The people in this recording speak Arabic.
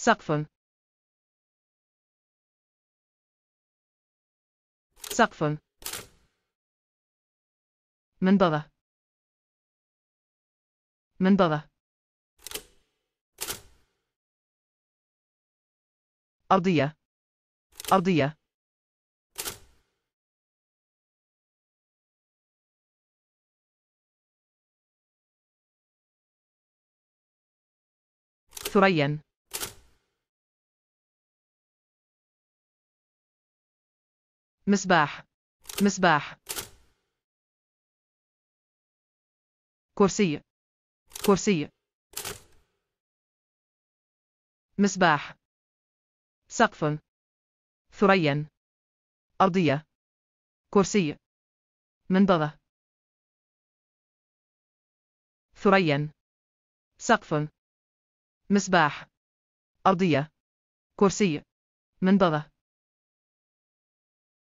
سقف سقف منبضة منبضة أرضية أرضية ثريا مسباح مسباح كرسي كرسي مسباح سقف ثريا أرضية كرسي منضدة ثريا سقف مسباح أرضية كرسي منضدة